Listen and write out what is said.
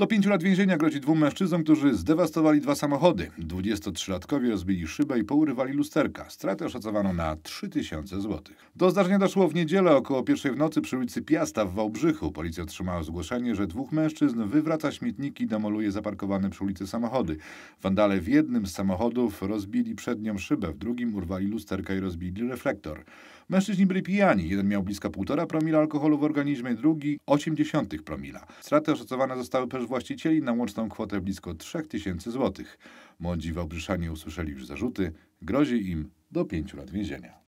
Do pięciu lat więzienia grozi dwóm mężczyznom, którzy zdewastowali dwa samochody. 23-latkowie rozbili szybę i pourywali lusterka. Stratę szacowano na 3000 zł. Do zdarzenia doszło w niedzielę około pierwszej w nocy przy ulicy Piasta w Wałbrzychu. Policja otrzymała zgłoszenie, że dwóch mężczyzn wywraca śmietniki i demoluje zaparkowane przy ulicy samochody. Wandale w jednym z samochodów rozbili przednią szybę, w drugim urwali lusterka i rozbili reflektor. Mężczyźni byli pijani. Jeden miał blisko 1,5 promila alkoholu w organizmie, drugi 0,8 promila. Straty oszacowane zostały przez właścicieli na łączną kwotę blisko 3000 zł. Młodzi Wałbrzyszanie usłyszeli już zarzuty, grozi im do 5 lat więzienia.